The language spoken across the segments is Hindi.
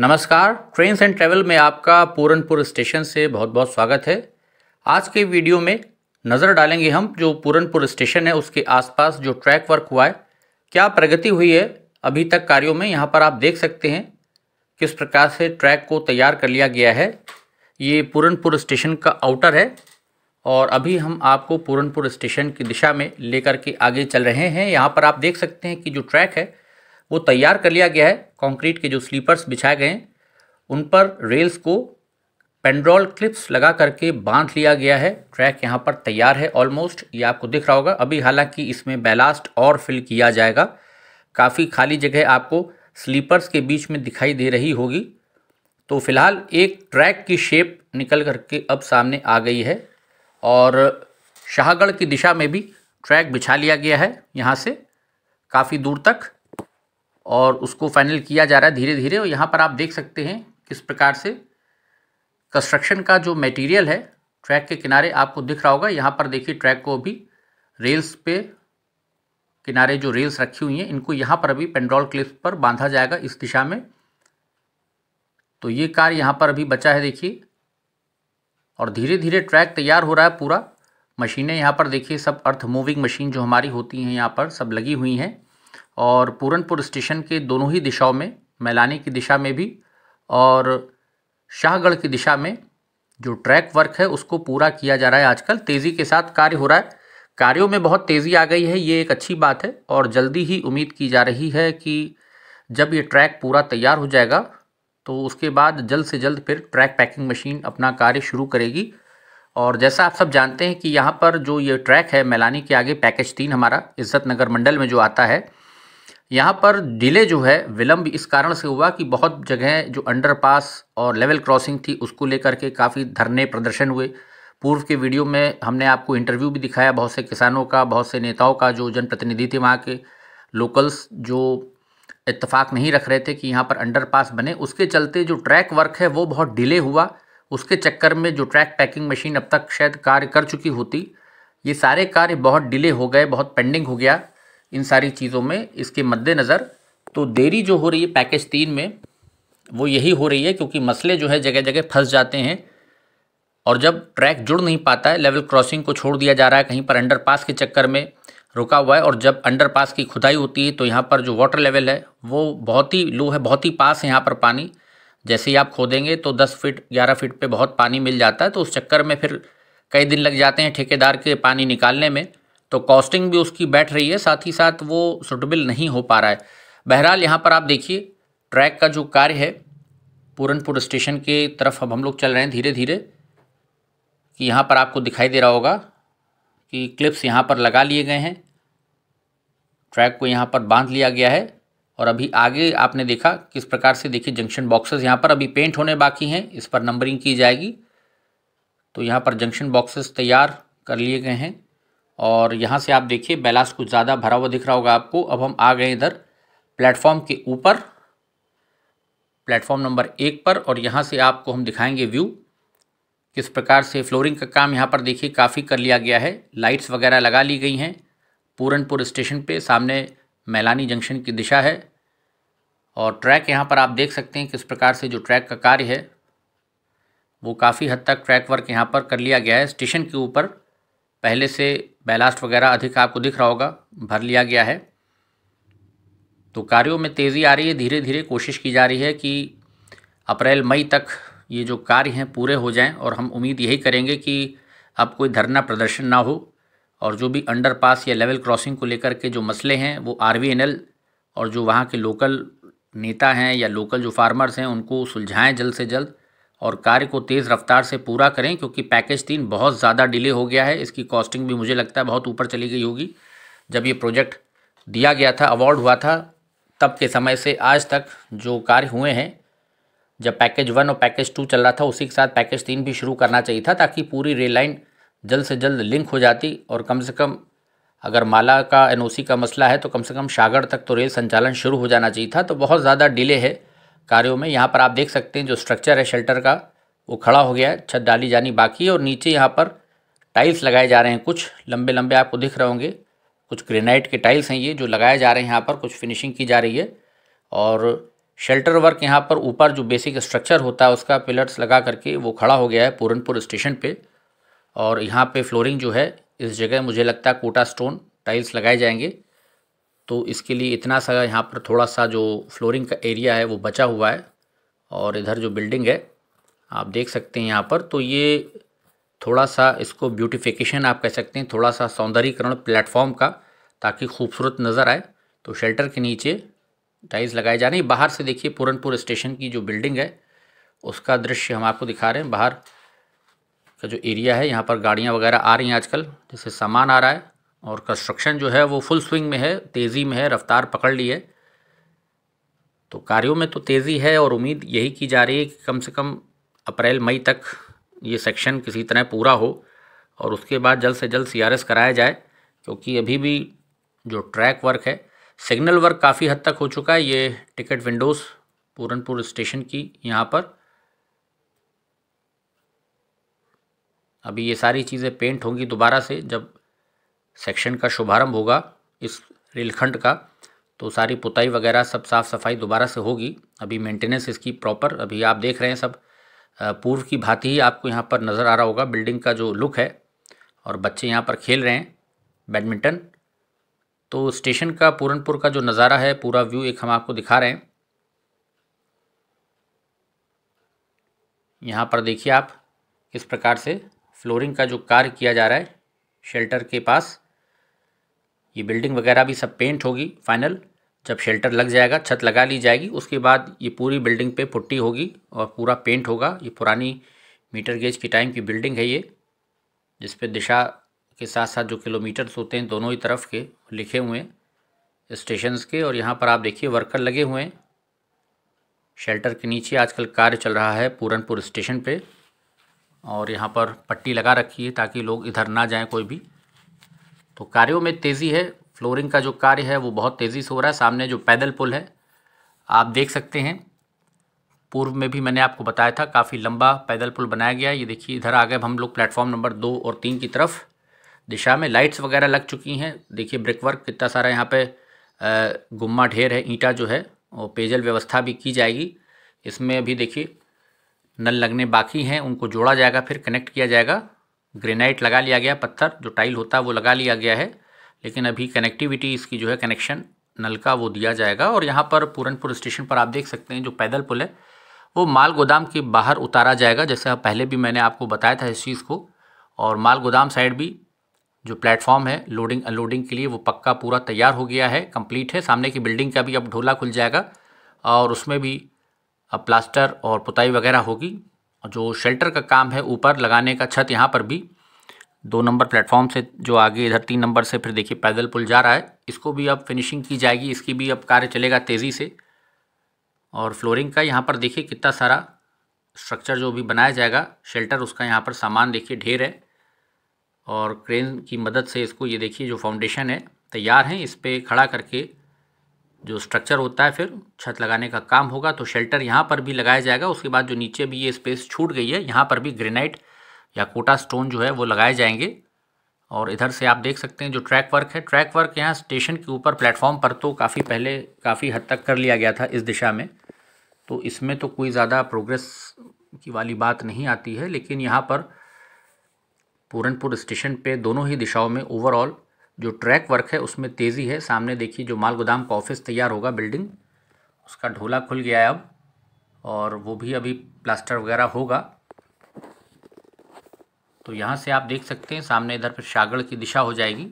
नमस्कार ट्रेन्स एंड ट्रेवल में आपका पूरनपुर स्टेशन से बहुत बहुत स्वागत है आज के वीडियो में नज़र डालेंगे हम जो पूरनपुर स्टेशन है उसके आसपास जो ट्रैक वर्क हुआ है क्या प्रगति हुई है अभी तक कार्यों में यहाँ पर आप देख सकते हैं किस प्रकार से ट्रैक को तैयार कर लिया गया है ये पूरनपुर स्टेशन का आउटर है और अभी हम आपको पूरनपुर स्टेशन की दिशा में लेकर के आगे चल रहे हैं यहाँ पर आप देख सकते हैं कि जो ट्रैक है वो तैयार कर लिया गया है कंक्रीट के जो स्लीपर्स बिछाए गए हैं उन पर रेल्स को पेंड्रॉल क्लिप्स लगा करके बांध लिया गया है ट्रैक यहाँ पर तैयार है ऑलमोस्ट ये आपको दिख रहा होगा अभी हालांकि इसमें बैलास्ट और फिल किया जाएगा काफ़ी खाली जगह आपको स्लीपर्स के बीच में दिखाई दे रही होगी तो फिलहाल एक ट्रैक की शेप निकल करके अब सामने आ गई है और शाहगढ़ की दिशा में भी ट्रैक बिछा लिया गया है यहाँ से काफ़ी दूर तक और उसको फाइनल किया जा रहा है धीरे धीरे और यहाँ पर आप देख सकते हैं किस प्रकार से कंस्ट्रक्शन का जो मटेरियल है ट्रैक के किनारे आपको दिख रहा होगा यहाँ पर देखिए ट्रैक को अभी रेल्स पे किनारे जो रेल्स रखी हुई हैं इनको यहाँ पर अभी पेंड्रॉल क्लिप पर बांधा जाएगा इस दिशा में तो ये कार यहाँ पर अभी बचा है देखिए और धीरे धीरे ट्रैक तैयार हो रहा है पूरा मशीनें यहाँ पर देखिए सब अर्थ मूविंग मशीन जो हमारी होती हैं यहाँ पर सब लगी हुई हैं और पूरनपुर स्टेशन के दोनों ही दिशाओं में मैलानी की दिशा में भी और शाहगढ़ की दिशा में जो ट्रैक वर्क है उसको पूरा किया जा रहा है आजकल तेज़ी के साथ कार्य हो रहा है कार्यों में बहुत तेज़ी आ गई है ये एक अच्छी बात है और जल्दी ही उम्मीद की जा रही है कि जब ये ट्रैक पूरा तैयार हो जाएगा तो उसके बाद जल्द से जल्द फिर ट्रैक पैकिंग मशीन अपना कार्य शुरू करेगी और जैसा आप सब जानते हैं कि यहाँ पर जो ये ट्रैक है मैलानी के आगे पैकेज तीन हमारा इज़्ज़त नगर मंडल में जो आता है यहाँ पर डिले जो है विलंब इस कारण से हुआ कि बहुत जगह जो अंडरपास और लेवल क्रॉसिंग थी उसको लेकर के काफ़ी धरने प्रदर्शन हुए पूर्व के वीडियो में हमने आपको इंटरव्यू भी दिखाया बहुत से किसानों का बहुत से नेताओं का जो जनप्रतिनिधि थे वहाँ के लोकल्स जो इतफाक नहीं रख रहे थे कि यहाँ पर अंडर बने उसके चलते जो ट्रैक वर्क है वो बहुत डिले हुआ उसके चक्कर में जो ट्रैक पैकिंग मशीन अब तक शायद कार्य कर चुकी होती ये सारे कार्य बहुत डिले हो गए बहुत पेंडिंग हो गया इन सारी चीज़ों में इसके मद्देनज़र तो देरी जो हो रही है पैकेज तीन में वो यही हो रही है क्योंकि मसले जो है जगह जगह फंस जाते हैं और जब ट्रैक जुड़ नहीं पाता है लेवल क्रॉसिंग को छोड़ दिया जा रहा है कहीं पर अंडरपास के चक्कर में रुका हुआ है और जब अंडरपास की खुदाई होती है तो यहाँ पर जो वाटर लेवल है वो बहुत ही लो है बहुत ही पास है यहाँ पर पानी जैसे ही आप खोदेंगे तो दस फीट ग्यारह फीट पर बहुत पानी मिल जाता है तो उस चक्कर में फिर कई दिन लग जाते हैं ठेकेदार के पानी निकालने में तो कॉस्टिंग भी उसकी बैठ रही है साथ ही साथ वो सुटेबल नहीं हो पा रहा है बहरहाल यहाँ पर आप देखिए ट्रैक का जो कार्य है पूरनपुर स्टेशन के तरफ अब हम लोग चल रहे हैं धीरे धीरे कि यहाँ पर आपको दिखाई दे रहा होगा कि क्लिप्स यहाँ पर लगा लिए गए हैं ट्रैक को यहाँ पर बांध लिया गया है और अभी आगे आपने देखा किस प्रकार से देखिए जंक्शन बॉक्सेस यहाँ पर अभी पेंट होने बाकी हैं इस पर नंबरिंग की जाएगी तो यहाँ पर जंक्शन बॉक्सेस तैयार कर लिए गए हैं और यहाँ से आप देखिए बैलास कुछ ज़्यादा भरा हुआ दिख रहा होगा आपको अब हम आ गए इधर प्लेटफॉर्म के ऊपर प्लेटफॉर्म नंबर एक पर और यहाँ से आपको हम दिखाएंगे व्यू किस प्रकार से फ्लोरिंग का काम यहाँ पर देखिए काफ़ी कर लिया गया है लाइट्स वगैरह लगा ली गई हैं पूरनपुर स्टेशन पे सामने मैलानी जंक्शन की दिशा है और ट्रैक यहाँ पर आप देख सकते हैं किस प्रकार से जो ट्रैक का कार्य है वो काफ़ी हद तक ट्रैक वर्क यहाँ पर कर लिया गया है स्टेशन के ऊपर पहले से बैलास्ट वगैरह अधिक आपको दिख रहा होगा भर लिया गया है तो कार्यों में तेज़ी आ रही है धीरे धीरे कोशिश की जा रही है कि अप्रैल मई तक ये जो कार्य हैं पूरे हो जाएं और हम उम्मीद यही करेंगे कि अब कोई धरना प्रदर्शन ना हो और जो भी अंडरपास या लेवल क्रॉसिंग को लेकर के जो मसले हैं वो आर और जो वहाँ के लोकल नेता हैं या लोकल जो फार्मर्स हैं उनको सुलझाएँ जल्द से जल्द और कार्य को तेज़ रफ्तार से पूरा करें क्योंकि पैकेज तीन बहुत ज़्यादा डिले हो गया है इसकी कॉस्टिंग भी मुझे लगता है बहुत ऊपर चली गई होगी जब ये प्रोजेक्ट दिया गया था अवार्ड हुआ था तब के समय से आज तक जो कार्य हुए हैं जब पैकेज वन और पैकेज टू चल रहा था उसी के साथ पैकेज तीन भी शुरू करना चाहिए था ताकि पूरी रेल लाइन जल्द से जल्द लिंक हो जाती और कम से कम अगर माला का एनओसी का मसला है तो कम से कम सागर तक तो रेल संचालन शुरू हो जाना चाहिए था तो बहुत ज़्यादा डिले है कार्यों में यहाँ पर आप देख सकते हैं जो स्ट्रक्चर है शेल्टर का वो खड़ा हो गया है छत डाली जानी बाकी और नीचे यहाँ पर टाइल्स लगाए जा रहे हैं कुछ लंबे लंबे आपको दिख रहे होंगे कुछ ग्रेनाइट के टाइल्स हैं ये जो लगाए जा रहे हैं यहाँ पर कुछ फिनिशिंग की जा रही है और शेल्टर वर्क यहाँ पर ऊपर जो बेसिक स्ट्रक्चर होता है उसका पिलर्स लगा करके वो खड़ा हो गया है पूरनपुर स्टेशन पे और यहाँ पे फ्लोरिंग जो है इस जगह मुझे लगता है कोटा स्टोन टाइल्स लगाए जाएंगे तो इसके लिए इतना सा यहाँ पर थोड़ा सा जो फ्लोरिंग का एरिया है वो बचा हुआ है और इधर जो बिल्डिंग है आप देख सकते हैं यहाँ पर तो ये थोड़ा सा इसको ब्यूटिफिकेशन आप कह सकते हैं थोड़ा सा सौंदर्यीकरण प्लेटफॉर्म का ताकि खूबसूरत नज़र आए तो शेल्टर के नीचे टाइल्स लगाए जा रहे हैं बाहर से देखिए पूरनपुर स्टेशन की जो बिल्डिंग है उसका दृश्य हम आपको दिखा रहे हैं बाहर का जो एरिया है यहाँ पर गाड़ियाँ वगैरह आ रही हैं आजकल जैसे सामान आ रहा है और कंस्ट्रक्शन जो है वो फुल स्विंग में है तेज़ी में है रफ्तार पकड़ ली है तो कार्यों में तो तेज़ी है और उम्मीद यही की जा रही है कि कम से कम अप्रैल मई तक ये सेक्शन किसी तरह पूरा हो और उसके बाद जल्द से जल्द सीआरएस कराया जाए क्योंकि अभी भी जो ट्रैक वर्क है सिग्नल वर्क काफ़ी हद तक हो चुका है ये टिकट विंडोज़ पूरनपुर स्टेशन की यहाँ पर अभी ये सारी चीज़ें पेंट होंगी दोबारा से जब सेक्शन का शुभारंभ होगा इस रेलखंड का तो सारी पुताई वगैरह सब साफ़ सफाई दोबारा से होगी अभी मेंटेनेंस इसकी प्रॉपर अभी आप देख रहे हैं सब पूर्व की भांति ही आपको यहाँ पर नज़र आ रहा होगा बिल्डिंग का जो लुक है और बच्चे यहाँ पर खेल रहे हैं बैडमिंटन तो स्टेशन का पूरनपुर का जो नज़ारा है पूरा व्यू एक हम आपको दिखा रहे हैं यहाँ पर देखिए आप किस प्रकार से फ्लोरिंग का जो कार्य किया जा रहा है शेल्टर के पास ये बिल्डिंग वगैरह भी सब पेंट होगी फाइनल जब शेल्टर लग जाएगा छत लगा ली जाएगी उसके बाद ये पूरी बिल्डिंग पे पुट्टी होगी और पूरा पेंट होगा ये पुरानी मीटर गेज की टाइम की बिल्डिंग है ये जिस पे दिशा के साथ साथ जो किलोमीटर्स होते हैं दोनों ही तरफ के लिखे हुए हैं स्टेशन के और यहाँ पर आप देखिए वर्कर लगे हुए हैं शेल्टर के नीचे आजकल कार्य चल रहा है पूरनपुर स्टेशन पे और यहाँ पर पट्टी लगा रखी है ताकि लोग इधर ना जाएं कोई भी तो कार्यों में तेज़ी है फ्लोरिंग का जो कार्य है वो बहुत तेज़ी से हो रहा है सामने जो पैदल पुल है आप देख सकते हैं पूर्व में भी मैंने आपको बताया था काफ़ी लंबा पैदल पुल बनाया गया ये देखिए इधर आ गए हम लोग प्लेटफॉर्म नंबर दो और तीन की तरफ दिशा में लाइट्स वगैरह लग चुकी हैं देखिए ब्रिक वर्क कितना सारा यहाँ पे गुम्मा ढेर है ईंटा जो है और पेयजल व्यवस्था भी की जाएगी इसमें अभी देखिए नल लगने बाकी हैं उनको जोड़ा जाएगा फिर कनेक्ट किया जाएगा ग्रेनाइट लगा लिया गया पत्थर जो टाइल होता है वो लगा लिया गया है लेकिन अभी कनेक्टिविटी इसकी जो है कनेक्शन नल का वो दिया जाएगा और यहाँ पर पूरनपुर स्टेशन पर आप देख सकते हैं जो पैदल पुल है वो माल गोदाम के बाहर उतारा जाएगा जैसे पहले भी मैंने आपको बताया था इस चीज़ को और माल गोदाम साइड भी जो प्लेटफॉर्म है लोडिंग अनलोडिंग के लिए वो पक्का पूरा तैयार हो गया है कंप्लीट है सामने की बिल्डिंग का भी अब ढोला खुल जाएगा और उसमें भी अब प्लास्टर और पुताई वगैरह होगी जो शेल्टर का काम है ऊपर लगाने का छत यहाँ पर भी दो नंबर प्लेटफॉर्म से जो आगे इधर तीन नंबर से फिर देखिए पैदल पुल जा रहा है इसको भी अब फिनिशिंग की जाएगी इसकी भी अब कार्य चलेगा तेज़ी से और फ्लोरिंग का यहाँ पर देखिए कितना सारा स्ट्रक्चर जो भी बनाया जाएगा शेल्टर उसका यहाँ पर सामान देखिए ढेर है और क्रेन की मदद से इसको ये देखिए जो फाउंडेशन है तैयार हैं इस पर खड़ा करके जो स्ट्रक्चर होता है फिर छत लगाने का काम होगा तो शेल्टर यहाँ पर भी लगाया जाएगा उसके बाद जो नीचे भी ये स्पेस छूट गई है यहाँ पर भी ग्रेनाइट या कोटा स्टोन जो है वो लगाए जाएंगे और इधर से आप देख सकते हैं जो ट्रैक वर्क है ट्रैक वर्क यहाँ स्टेशन के ऊपर प्लेटफॉर्म पर तो काफ़ी पहले काफ़ी हद तक कर लिया गया था इस दिशा में तो इसमें तो कोई ज़्यादा प्रोग्रेस की वाली बात नहीं आती है लेकिन यहाँ पर पूरनपुर स्टेशन पे दोनों ही दिशाओं में ओवरऑल जो ट्रैक वर्क है उसमें तेज़ी है सामने देखिए जो माल गोदाम का ऑफिस तैयार होगा बिल्डिंग उसका ढोला खुल गया है अब और वो भी अभी प्लास्टर वगैरह होगा तो यहाँ से आप देख सकते हैं सामने इधर पर शागड़ की दिशा हो जाएगी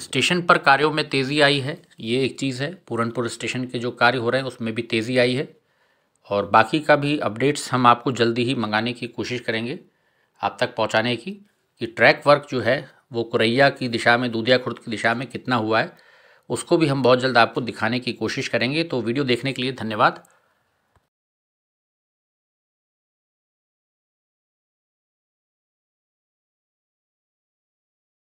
स्टेशन पर कार्यों में तेज़ी आई है ये एक चीज़ है पूरनपुर स्टेशन के जो कार्य हो रहे हैं उसमें भी तेज़ी आई है और बाकी का भी अपडेट्स हम आपको जल्दी ही मंगाने की कोशिश करेंगे आप तक पहुँचाने की कि ट्रैक वर्क जो है वो कुरैया की दिशा में दूधिया खुर्द की दिशा में कितना हुआ है उसको भी हम बहुत जल्द आपको दिखाने की कोशिश करेंगे तो वीडियो देखने के लिए धन्यवाद